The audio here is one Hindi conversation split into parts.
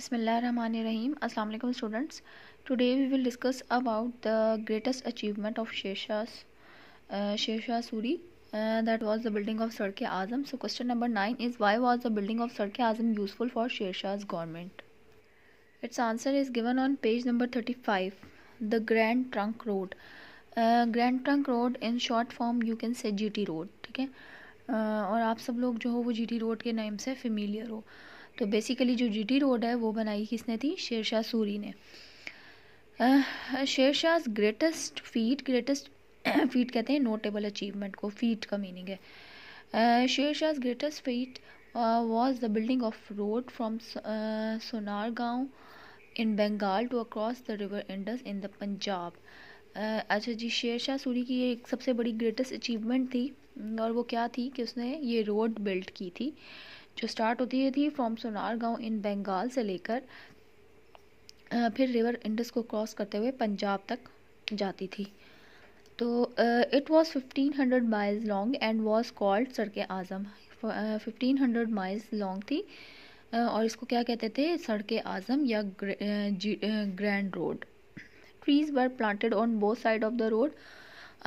बसमीम अल्लाम students today we will discuss about the greatest achievement of Sher Shah Suri that was the building of Sadak Azam so question number nine is why was the building of Sadak Azam useful for Sher Shah government its answer is given on page number thirty five the grand trunk road grand trunk road in short form you can say G T road ठीक है uh, और आप सब लोग जो हो वो जी टी रोड के नाम से फेमिलियर हो तो बेसिकली जो जी टी रोड है वो बनाई किसने थी शेरशाह सूरी ने Sher Shah greatest feat greatest feat कहते हैं नोटेबल अचीवमेंट को फीट का मीनिंग है Sher Shah greatest feat was the building of road from Sonargaon in Bengal to across the river Indus in the Punjab अच्छा जी शेरशाह सूरी की ये एक सबसे बड़ी ग्रेटेस्ट अचीवमेंट थी और वो क्या थी कि उसने ये रोड बिल्ड की थी जो स्टार्ट होती थी फ्रॉम सोनार गांव इन बंगाल से लेकर फिर रिवर इंडस को क्रॉस करते हुए पंजाब तक जाती थी तो it was 1500 miles long and was called Sadak Azam 1500 miles long थी और इसको क्या कहते थे सड़क आज़म या grand road trees were planted on both side of the road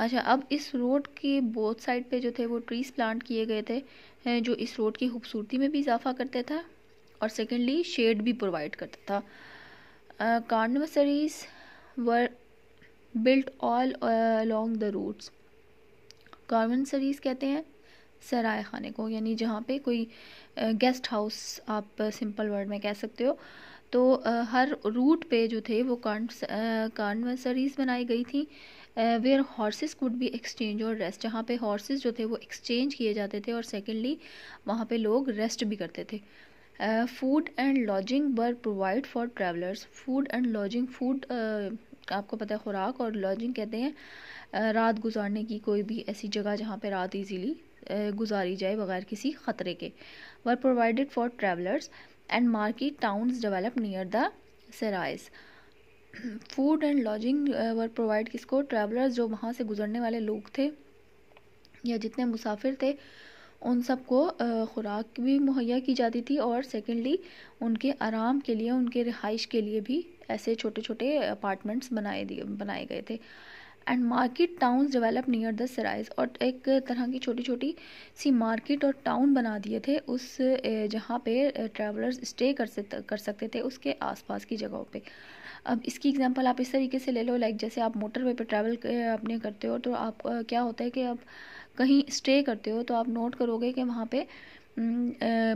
अच्छा अब इस रोड के बोथ साइड पे जो थे वो ट्रीज़ प्लांट किए गए थे जो इस रोड की खूबसूरती में भी इजाफा करते था और सेकेंडली शेड भी प्रोवाइड करता था caravanserais were built all along the routes caravanserais कहते हैं सराय खाने को यानी जहाँ पे कोई गेस्ट हाउस आप सिंपल वर्ड में कह सकते हो तो हर रूट पे जो थे वो कार्नवसरीज बनाई गई थी where horses could be exchange और रेस्ट जहाँ पे हॉर्सेस जो थे वो एक्सचेंज किए जाते थे और सेकेंडली वहाँ पे लोग रेस्ट भी करते थे food and lodging were provide for travellers food and lodging food आपको पता है खुराक और लॉजिंग कहते हैं uh, रात गुजारने की कोई भी ऐसी जगह जहाँ पे रात इजीली uh, गुजारी जाए बगैर किसी ख़तरे के were provided for travellers and market towns develop near the sarais food and lodging were provide किसको ट्रैवलर्स जो वहाँ से गुजरने वाले लोग थे या जितने मुसाफिर थे उन सबको uh, ख़ुराक भी मुहैया की जाती थी और सेकेंडली उनके आराम के लिए उनके रिहाइश के लिए भी ऐसे छोटे छोटे अपार्टमेंट्स बनाए दिए बनाए गए थे and market town develop near the sarai और एक तरह की छोटी छोटी सी मार्केट और टाउन बना दिए थे उस जहाँ पे ट्रैवलर्स स्टे कर सक कर सकते थे उसके आसपास की जगहों पे अब इसकी एग्जांपल आप इस तरीके से ले लो लाइक जैसे आप मोटरवे पे ट्रैवल अपने करते हो तो आप क्या होता है कि आप कहीं स्टे करते हो तो आप नोट करोगे कि वहाँ पे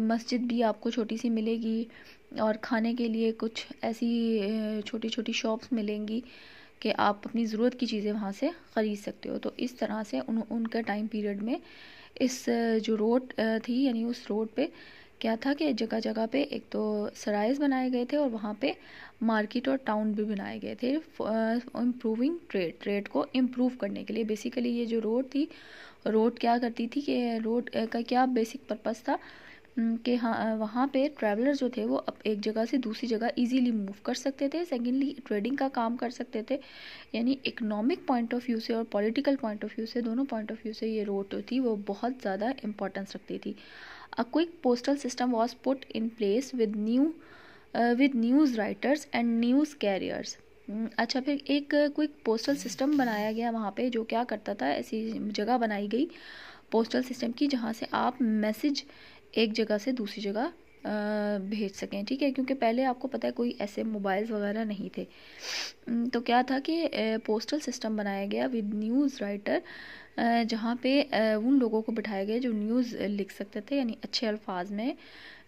मस्जिद भी आपको छोटी सी मिलेगी और खाने के लिए कुछ ऐसी छोटी छोटी शॉप्स मिलेंगी कि आप अपनी ज़रूरत की चीज़ें वहाँ से ख़रीद सकते हो तो इस तरह से उन उनके टाइम पीरियड में इस जो रोड थी यानी उस रोड पे क्या था कि जगह जगह पे एक तो सराइज बनाए गए थे और वहाँ पे मार्केट और टाउन भी बनाए गए थे इम्प्रूविंग ट्रेड ट्रेड को इम्प्रूव करने के लिए बेसिकली ये जो रोड थी रोड क्या करती थी कि रोड का क्या बेसिक पर्पज़ था कि हाँ वहाँ पे ट्रैवलर जो थे वो अब एक जगह से दूसरी जगह इजीली मूव कर सकते थे सेकेंडली ट्रेडिंग का काम कर सकते थे यानी इकोनॉमिक पॉइंट ऑफ व्यू से और पॉलिटिकल पॉइंट ऑफ व्यू से दोनों पॉइंट ऑफ व्यू से ये रोड जो थी वो बहुत ज़्यादा इम्पोर्टेंस रखती थी a quick postal system was put in place with new with news writers and news carriers अच्छा फिर एक क्विक पोस्टल सिस्टम बनाया गया वहाँ पे जो क्या करता था ऐसी जगह बनाई गई पोस्टल सिस्टम की जहाँ से आप मैसेज एक जगह से दूसरी जगह भेज सकें ठीक है क्योंकि पहले आपको पता है कोई ऐसे मोबाइल्स वगैरह नहीं थे तो क्या था कि पोस्टल सिस्टम बनाया गया विद न्यूज़ राइटर जहाँ पे उन लोगों को बिठाए गया जो न्यूज़ लिख सकते थे यानी अच्छे अल्फाज में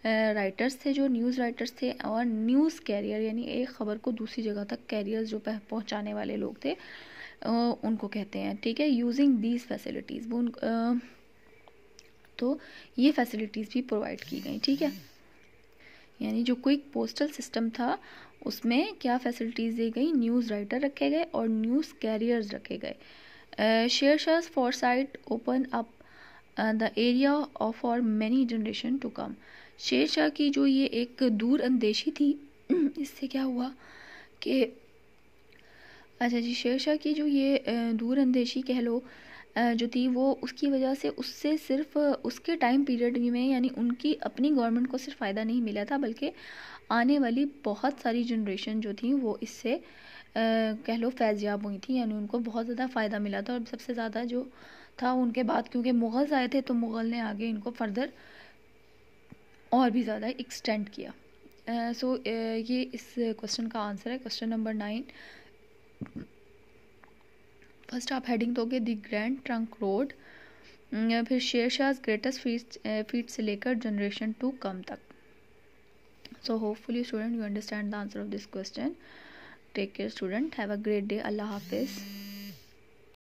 राइटर्स थे जो न्यूज़ राइटर्स थे और न्यूज़ कैरियर यानी एक ख़बर को दूसरी जगह तक कैरियर जो पहुँचाने वाले लोग थे उनको कहते हैं ठीक है यूजिंग दीज फैसिलिटीज़ वो उन तो ये फैसिलिटीज़ भी प्रोवाइड की गई ठीक है यानी जो क्विक पोस्टल सिस्टम था उसमें क्या फैसिलिटीज़ दी गई न्यूज़ राइटर रखे गए और न्यूज़ कैरियर्स रखे गए शेयर शर्स for site open up the area of for many generation to come Sher Shah की जो ये एक दूर अंदेशी थी इससे क्या हुआ कि अच्छा जी शेर शाह की जो ये दूर अंदेशी कह लो जो थी वो उसकी वजह से उससे सिर्फ उसके टाइम पीरियड में यानी उनकी अपनी गवर्नमेंट को सिर्फ फ़ायदा नहीं मिला था बल्कि आने वाली बहुत सारी जनरेशन जो थी वो इससे कह लो फैज़याब हुई थी यानी उनको बहुत ज़्यादा फ़ायदा मिला था और सबसे ज़्यादा जो था उनके बाद क्योंकि मुग़ल्स आए थे तो मुग़ल ने आगे इनको फर्दर और भी ज़्यादा एक्सटेंड किया सो uh, so, uh, ये इस क्वेश्चन का आंसर है क्वेश्चन नंबर नाइन फर्स्ट आप हेडिंग दोगे द ग्रैंड ट्रंक रोड फिर Sher Shah greatest feet feet से लेकर जनरेशन टू कम तक so hopefully student you understand the answer of this question take care student have a great day अल्लाह हाफिज़